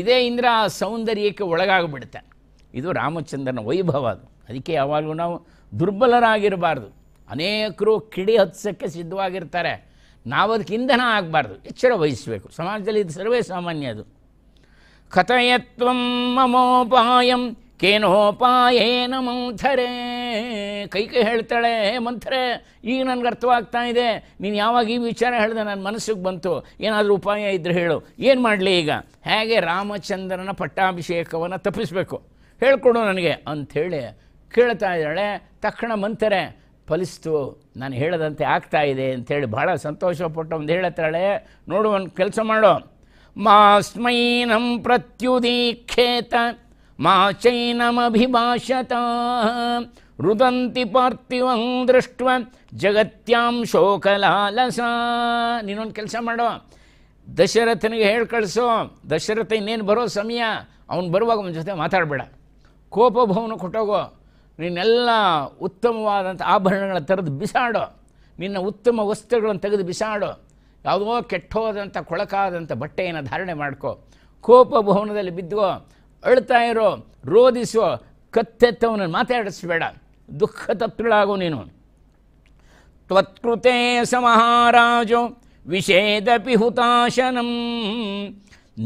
ಇದೇ ಇಂದ್ರ ಆ ಸೌಂದರ್ಯಕ್ಕೆ ಒಳಗಾಗ್ಬಿಡುತ್ತೆ ಇದು ರಾಮಚಂದ್ರನ ವೈಭವ ಅದು ಅದಕ್ಕೆ ಯಾವಾಗಲೂ ನಾವು ದುರ್ಬಲರಾಗಿರಬಾರ್ದು ಅನೇಕರು ಕಿಡಿ ಹತ್ಸೋಕ್ಕೆ ಸಿದ್ಧವಾಗಿರ್ತಾರೆ ನಾವು ಅದಕ್ಕೆ ಇಂಧನ ಆಗಬಾರ್ದು ಎಚ್ಚರ ವಹಿಸಬೇಕು ಸಮಾಜದಲ್ಲಿ ಇದು ಸರ್ವೇ ಸಾಮಾನ್ಯ ಅದು ಕಥಯತ್ವ ಮಮೋಪಾಯಂ ಕೇನೋಪಾಯೇನ ಮಂಥರೇ ಕೈ ಕೈ ಹೇಳ್ತಾಳೆ ಹೇ ಮಂತ್ರೆ ಈಗ ನನಗೆ ಅರ್ಥವಾಗ್ತಾ ಇದೆ ನೀನು ಯಾವಾಗ ಈ ವಿಚಾರ ಹೇಳಿದೆ ನನ್ನ ಮನಸ್ಸಿಗೆ ಬಂತು ಏನಾದರೂ ಉಪಾಯ ಇದ್ದರೆ ಹೇಳು ಏನು ಮಾಡಲಿ ಈಗ ಹೇಗೆ ರಾಮಚಂದ್ರನ ಪಟ್ಟಾಭಿಷೇಕವನ್ನು ತಪ್ಪಿಸಬೇಕು ಹೇಳ್ಕೊಡು ನನಗೆ ಅಂಥೇಳಿ ಕೇಳ್ತಾ ಇದ್ದಾಳೆ ತಕ್ಷಣ ಮಂತ್ರೆ ಫಲಿಸ್ತು ನಾನು ಹೇಳದಂತೆ ಆಗ್ತಾ ಇದೆ ಅಂಥೇಳಿ ಭಾಳ ಸಂತೋಷಪಟ್ಟು ಒಂದು ಹೇಳ್ತಾಳೆ ನೋಡು ಒಂದು ಕೆಲಸ ಮಾಡು ಮಾ ಸ್ಮೈನಂ ಪ್ರತ್ಯುದೀಕ್ಷೇತ ಮಾ ಚೈನಮಭಿಭಾಷತ ರುದಂತಿ ಪಾರ್ಥಿವಂ ದೃಷ್ಟ ಜಗತ್ಯಾಂ ಶೋಕಲಾಲಸ ನೀನೊಂದು ಕೆಲಸ ಮಾಡೋ ದಶರಥನಿಗೆ ಹೇಳಿ ಕಳಿಸೋ ದಶರಥ ಇನ್ನೇನು ಬರೋ ಸಮಯ ಅವನು ಬರುವಾಗ ಒಂದು ಜೊತೆ ಮಾತಾಡಬೇಡ ಕೋಪಭವನ ಕೊಟ್ಟೋಗೋ ನಿನ್ನೆಲ್ಲ ಉತ್ತಮವಾದಂಥ ಆಭರಣಗಳ ತೆರೆದು ಬಿಸಾಡೋ ನಿನ್ನ ಉತ್ತಮ ವಸ್ತುಗಳನ್ನು ತೆಗೆದು ಬಿಸಾಡೋ ಯಾವುದೋ ಕೆಟ್ಟೋದಂಥ ಕೊಳಕಾದಂಥ ಬಟ್ಟೆಯನ್ನು ಧಾರಣೆ ಮಾಡ್ಕೋ ಕೋಪಭವನದಲ್ಲಿ ಬಿದ್ದೋ ಅಳ್ತಾ ಇರೋ ರೋದಿಸೋ ಕತ್ತೆತ್ತವನನ್ನು ಮಾತಾಡಿಸ್ಬೇಡ ದುಃಖ ತಪ್ಪಿಳಾಗು ನೀನು ತ್ವತ್ಕೃತೆ ಮಹಾರಾಜೋ ವಿಷೇದ ಹುತಾಶನಂ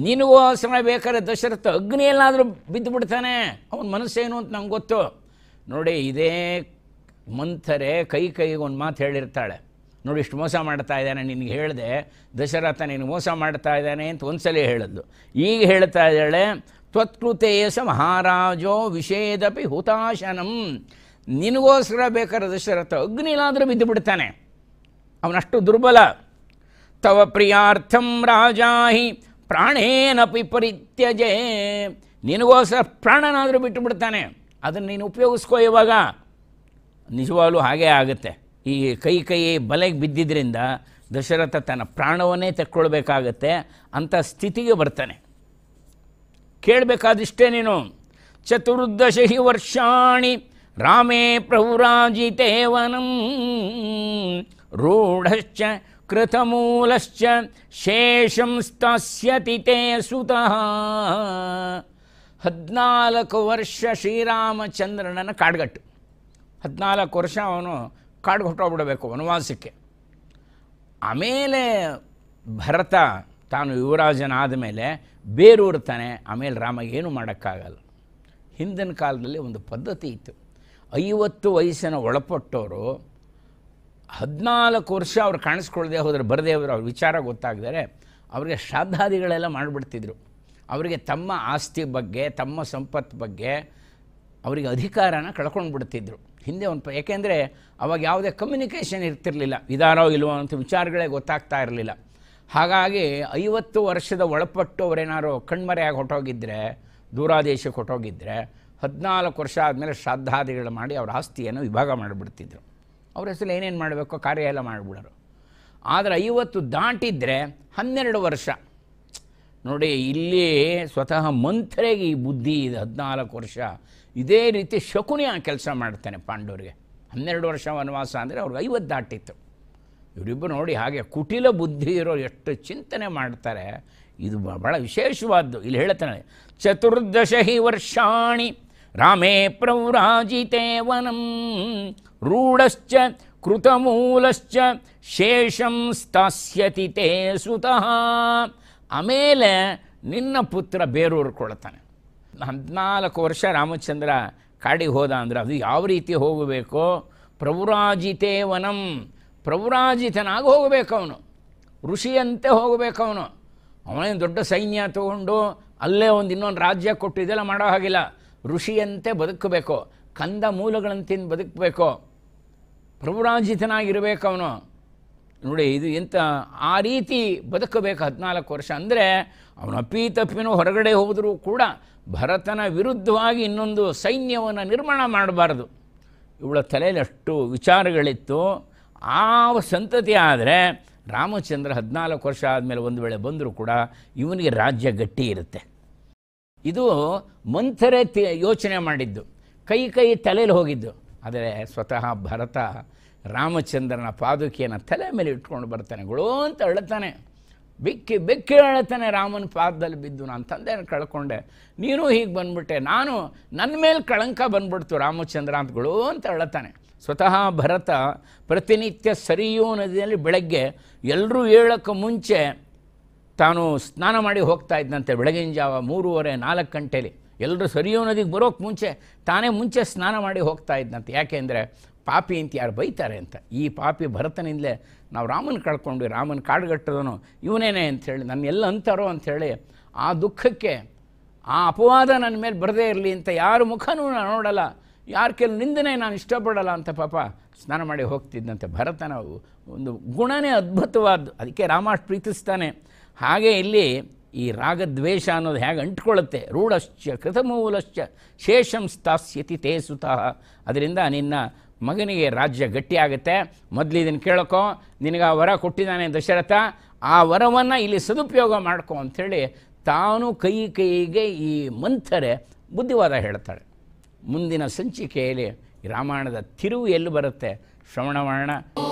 ನಿನಗೂ ಸಮಯ ಬೇಕಾದ್ರೆ ದಶರಥ ಅಗ್ನಿಯಲ್ಲಾದರೂ ಬಿದ್ದು ಬಿಡ್ತಾನೆ ಅವನ ಮನಸ್ಸೇನು ಅಂತ ನಂಗೆ ಗೊತ್ತು ನೋಡಿ ಇದೇ ಮಂಥರೆ ಕೈ ಕೈಗೆ ಒಂದು ಮಾತು ಹೇಳಿರ್ತಾಳೆ ನೋಡಿ ಇಷ್ಟು ಮೋಸ ಮಾಡ್ತಾ ಇದ್ದಾನೆ ನಿನಗೆ ಹೇಳಿದೆ ದಶರಥ ನೀನು ಮೋಸ ಮಾಡ್ತಾ ಇದ್ದಾನೆ ಅಂತ ಒಂದ್ಸಲ ಹೇಳಿದ್ಲು ಈಗ ಹೇಳ್ತಾ ಇದ್ದಾಳೆ ತ್ವತ್ಕೃತೇಸ ಮಹಾರಾಜೋ ವಿಷೇದಪಿ ಹುತಾಶನಂ ನಿನಗೋಸ್ಕರ ಬೇಕಾದ ದಶರಥ ಅಗ್ನಿಲಾದರೂ ಬಿದ್ದು ಬಿಡ್ತಾನೆ ಅವನಷ್ಟು ದುರ್ಬಲ ತವ ಪ್ರಿಯಾರ್ಥಂ ರಾಜಾಹಿ ಪ್ರಾಣೇನಪಿ ಪರಿತ್ಯಜೆ ನಿನಗೋಸ್ಕರ ಪ್ರಾಣನಾದರೂ ಬಿಟ್ಟು ಬಿಡ್ತಾನೆ ಅದನ್ನು ನೀನು ಉಪಯೋಗಿಸ್ಕೋ ಇವಾಗ ನಿಜವಾಗ್ಲೂ ಹಾಗೇ ಆಗುತ್ತೆ ಈ ಕೈ ಕೈ ಬಲೆಗೆ ಬಿದ್ದಿದ್ದರಿಂದ ದಶರಥ ತನ್ನ ಪ್ರಾಣವನ್ನೇ ತಕ್ಕೊಳ್ಬೇಕಾಗತ್ತೆ ಅಂಥ ಸ್ಥಿತಿಗೆ ಬರ್ತಾನೆ ಕೇಳಬೇಕಾದಿಷ್ಟೇ ನೀನು ಚತುರ್ದಶಹಿ ವರ್ಷಾಣಿ ರಾಮೇ ಪ್ರೌರಾಜಿತೇವನಂ ರೂಢಶ್ಚ ಕೃತಮೂಲಶ್ಚ ಶೇಷಂ ತೇ ಸುತಃ ಹದಿನಾಲ್ಕು ವರ್ಷ ಶ್ರೀರಾಮಚಂದ್ರನನ್ನು ಕಾಡ್ಗಟ್ಟು ಹದಿನಾಲ್ಕು ವರ್ಷ ಅವನು ಕಾಡ್ಗೆ ಹೊಟ್ಟೋಗ್ಬಿಡಬೇಕು ವನವಾಸಕ್ಕೆ ಆಮೇಲೆ ಭರತ ತಾನು ಯುವರಾಜನಾದ ಮೇಲೆ ಬೇರೂರ್ತಾನೆ ಆಮೇಲೆ ರಾಮ ಏನು ಮಾಡೋಕ್ಕಾಗಲ್ಲ ಹಿಂದಿನ ಕಾಲದಲ್ಲಿ ಒಂದು ಪದ್ಧತಿ ಇತ್ತು ಐವತ್ತು ವಯಸ್ಸಿನ ಒಳಪಟ್ಟವರು ಹದಿನಾಲ್ಕು ವರ್ಷ ಅವ್ರು ಕಾಣಿಸ್ಕೊಳ್ದೆ ಹೋದರೆ ಬರದೇ ಅವರು ಅವ್ರ ವಿಚಾರ ಗೊತ್ತಾಗಿದ್ದಾರೆ ಅವರಿಗೆ ಶ್ರಾದ್ದಾದಿಗಳೆಲ್ಲ ಮಾಡಿಬಿಡ್ತಿದ್ರು ಅವರಿಗೆ ತಮ್ಮ ಆಸ್ತಿ ಬಗ್ಗೆ ತಮ್ಮ ಸಂಪತ್ತು ಬಗ್ಗೆ ಅವರಿಗೆ ಅಧಿಕಾರನ ಕಳ್ಕೊಂಡು ಬಿಡ್ತಿದ್ರು ಹಿಂದೆ ಒಂದು ಏಕೆಂದರೆ ಅವಾಗ ಯಾವುದೇ ಕಮ್ಯುನಿಕೇಷನ್ ಇರ್ತಿರಲಿಲ್ಲ ಇದಾರೋ ಇಲ್ವೋ ಅಂತ ವಿಚಾರಗಳೇ ಗೊತ್ತಾಗ್ತಾ ಇರಲಿಲ್ಲ ಹಾಗಾಗಿ ಐವತ್ತು ವರ್ಷದ ಒಳಪಟ್ಟು ಅವರೇನಾದ್ರು ಕಣ್ಮರೆಯಾಗಿ ಹೊಟ್ಟೋಗಿದ್ದರೆ ದೂರಾದೇಶಕ್ಕೆ ಹೊಟ್ಟೋಗಿದ್ದರೆ ಹದಿನಾಲ್ಕು ವರ್ಷ ಆದಮೇಲೆ ಶ್ರದ್ಧಾದಿಗಳು ಮಾಡಿ ಅವರ ಆಸ್ತಿಯನ್ನು ವಿಭಾಗ ಮಾಡಿಬಿಡ್ತಿದ್ರು ಅವ್ರ ಹೆಸರು ಏನೇನು ಮಾಡಬೇಕೋ ಕಾರ್ಯ ಎಲ್ಲ ಮಾಡಿಬಿಡೋರು ಆದರೆ ಐವತ್ತು ದಾಟಿದ್ರೆ ಹನ್ನೆರಡು ವರ್ಷ ನೋಡಿ ಇಲ್ಲಿ ಸ್ವತಃ ಮಂತ್ರಿಗೆ ಈ ಬುದ್ಧಿ ಇದೆ ಹದಿನಾಲ್ಕು ವರ್ಷ ಇದೇ ರೀತಿ ಶಕುನಿ ಆ ಕೆಲಸ ಮಾಡ್ತಾನೆ ಪಾಂಡವರಿಗೆ ಹನ್ನೆರಡು ವರ್ಷ ವನವಾಸ ಅಂದರೆ ಅವ್ರಿಗೆ ಐವತ್ತು ದಾಟಿತ್ತು ಇವರಿಬ್ಬರು ನೋಡಿ ಹಾಗೆ ಕುಟಿಲ ಬುದ್ಧಿ ಇರೋ ಎಷ್ಟು ಚಿಂತನೆ ಮಾಡ್ತಾರೆ ಇದು ಭಾಳ ವಿಶೇಷವಾದ್ದು ಇಲ್ಲಿ ಹೇಳ್ತಾನೆ ಚತುರ್ದಶಹಿ ವರ್ಷಾಣಿ ರಾಮೇ ಪ್ರೌರಾಜಿತೆ ವನಂ ರೂಢಶ್ಚ ಕೃತಮೂಲಶ್ಚ ಶೇಷಂ ಸ್ಥಾಸ್ಯತಿ ತೇ ಸುತಃ ಆಮೇಲೆ ನಿನ್ನ ಪುತ್ರ ಬೇರೂರ್ಕೊಳ್ತಾನೆ ಹದಿನಾಲ್ಕು ವರ್ಷ ರಾಮಚಂದ್ರ ಕಾಡಿಗೆ ಹೋದ ಅಂದರೆ ಅದು ಯಾವ ರೀತಿ ಹೋಗಬೇಕೋ ಪ್ರವ್ರಾಜಿತೇ ವನಂ ಪ್ರವ್ರಾಜಿತನಾಗಿ ಹೋಗಬೇಕು ಅವನು ಋಷಿಯಂತೆ ಹೋಗಬೇಕು ಅವನು ಅವನೇನು ದೊಡ್ಡ ಸೈನ್ಯ ತಗೊಂಡು ಅಲ್ಲೇ ಒಂದು ಇನ್ನೊಂದು ರಾಜ್ಯ ಕೊಟ್ಟು ಇದೆಲ್ಲ ಮಾಡೋ ಹಾಗಿಲ್ಲ ಋಷಿಯಂತೆ ಬದುಕಬೇಕು ಕಂದ ಮೂಲಗಳನ್ನು ಬದುಕಬೇಕು ಪ್ರಭುರಾಜಿತನಾಗಿರಬೇಕು ಅವನು ನೋಡಿ ಇದು ಎಂಥ ಆ ರೀತಿ ಬದುಕಬೇಕು ಹದಿನಾಲ್ಕು ವರ್ಷ ಅಂದರೆ ಅವನು ಅಪ್ಪಿ ತಪ್ಪಿನೂ ಹೊರಗಡೆ ಹೋದರೂ ಕೂಡ ಭರತನ ವಿರುದ್ಧವಾಗಿ ಇನ್ನೊಂದು ಸೈನ್ಯವನ್ನು ನಿರ್ಮಾಣ ಮಾಡಬಾರ್ದು ಇವಳ ತಲೆಯಲ್ಲಿ ಅಷ್ಟು ವಿಚಾರಗಳಿತ್ತು ಆ ಸಂತತಿ ಆದರೆ ರಾಮಚಂದ್ರ ಹದಿನಾಲ್ಕು ವರ್ಷ ಆದಮೇಲೆ ಒಂದು ವೇಳೆ ಬಂದರೂ ಕೂಡ ಇವನಿಗೆ ರಾಜ್ಯ ಗಟ್ಟಿ ಇರುತ್ತೆ ಇದು ಮಂಥರೆ ಯೋಚನೆ ಮಾಡಿದ್ದು ಕೈ ಕೈ ತಲೆಯಲ್ಲಿ ಹೋಗಿದ್ದು ಆದರೆ ಸ್ವತಃ ಭರತ ರಾಮಚಂದ್ರನ ಪಾದುಕೆಯನ್ನು ತಲೆ ಮೇಲೆ ಇಟ್ಕೊಂಡು ಬರ್ತಾನೆ ಅಂತ ಅಳ್ಳತಾನೆ ಬೆಕ್ಕಿ ಬೆಕ್ಕಿ ಅಳತಾನೆ ರಾಮನ ಪಾದದಲ್ಲಿ ಬಿದ್ದು ನಾನು ತಂದೆಯನ್ನು ಕಳ್ಕೊಂಡೆ ನೀನು ಹೀಗೆ ಬಂದ್ಬಿಟ್ಟೆ ನಾನು ನನ್ನ ಮೇಲೆ ಕಳಂಕ ಬಂದ್ಬಿಡ್ತು ರಾಮಚಂದ್ರ ಅಂತಗಳು ಅಂತ ಅಳ್ಳತಾನೆ ಸ್ವತಃ ಭರತ ಪ್ರತಿನಿತ್ಯ ಸರಿಯೂ ನದಿಯಲ್ಲಿ ಬೆಳಗ್ಗೆ ಎಲ್ಲರೂ ಹೇಳೋಕ್ಕೆ ಮುಂಚೆ ತಾನು ಸ್ನಾನ ಮಾಡಿ ಹೋಗ್ತಾ ಇದ್ದಂತೆ ಬೆಳಗಿನ ಜಾವ ಮೂರುವರೆ ನಾಲ್ಕು ಗಂಟೇಲಿ ಎಲ್ಲರೂ ಸರಿಯೋ ನದಿಗೆ ಬರೋಕ್ಕೆ ಮುಂಚೆ ತಾನೇ ಮುಂಚೆ ಸ್ನಾನ ಮಾಡಿ ಹೋಗ್ತಾ ಇದ್ದಂತೆ ಅಂದರೆ ಪಾಪಿ ಅಂತ ಯಾರು ಬೈತಾರೆ ಅಂತ ಈ ಪಾಪಿ ಭರತನಿಂದಲೇ ನಾವು ರಾಮನ ಕಳ್ಕೊಂಡ್ವಿ ರಾಮನ ಕಾಡುಗಟ್ಟದನು ಇವನೇನೆ ಅಂಥೇಳಿ ನನ್ನ ಎಲ್ಲ ಅಂತಾರೋ ಅಂಥೇಳಿ ಆ ದುಃಖಕ್ಕೆ ಆ ಅಪವಾದ ನನ್ನ ಮೇಲೆ ಬರದೇ ಇರಲಿ ಅಂತ ಯಾರ ಮುಖನೂ ನಾನು ನೋಡಲ್ಲ ಯಾರ ಕೆಲವು ನಿಂದನೆ ನಾನು ಇಷ್ಟಪಡಲ್ಲ ಅಂತ ಪಾಪ ಸ್ನಾನ ಮಾಡಿ ಹೋಗ್ತಿದ್ದಂತೆ ಭರತನ ಒಂದು ಗುಣನೇ ಅದ್ಭುತವಾದ್ದು ಅದಕ್ಕೆ ರಾಮ ಪ್ರೀತಿಸ್ತಾನೆ ಹಾಗೆ ಇಲ್ಲಿ ಈ ರಾಗದ್ವೇಷ ಅನ್ನೋದು ಹೇಗೆ ಅಂಟ್ಕೊಳ್ಳುತ್ತೆ ರೂಢಶ್ಚ ಕೃತಮೂಲಶ್ಚ ಶೇಷಂ ಸ್ಥಾಸ್ಯತಿ ತೇ ಸುತಃ ಅದರಿಂದ ನಿನ್ನ ಮಗನಿಗೆ ರಾಜ್ಯ ಗಟ್ಟಿಯಾಗುತ್ತೆ ಮೊದಲು ಇದನ್ನು ಕೇಳಕೊ ನಿನಗೆ ಆ ವರ ಕೊಟ್ಟಿದ್ದಾನೆ ದಶರಥ ಆ ವರವನ್ನು ಇಲ್ಲಿ ಸದುಪಯೋಗ ಮಾಡ್ಕೊ ಅಂಥೇಳಿ ತಾನು ಕೈ ಕೈಗೆ ಈ ಮಂಥರೆ ಬುದ್ಧಿವಾದ ಹೇಳ್ತಾಳೆ ಮುಂದಿನ ಸಂಚಿಕೆಯಲ್ಲಿ ರಾಮಾಯಣದ ತಿರುವು ಎಲ್ಲಿ ಬರುತ್ತೆ ಶ್ರವಣವರ್ಣ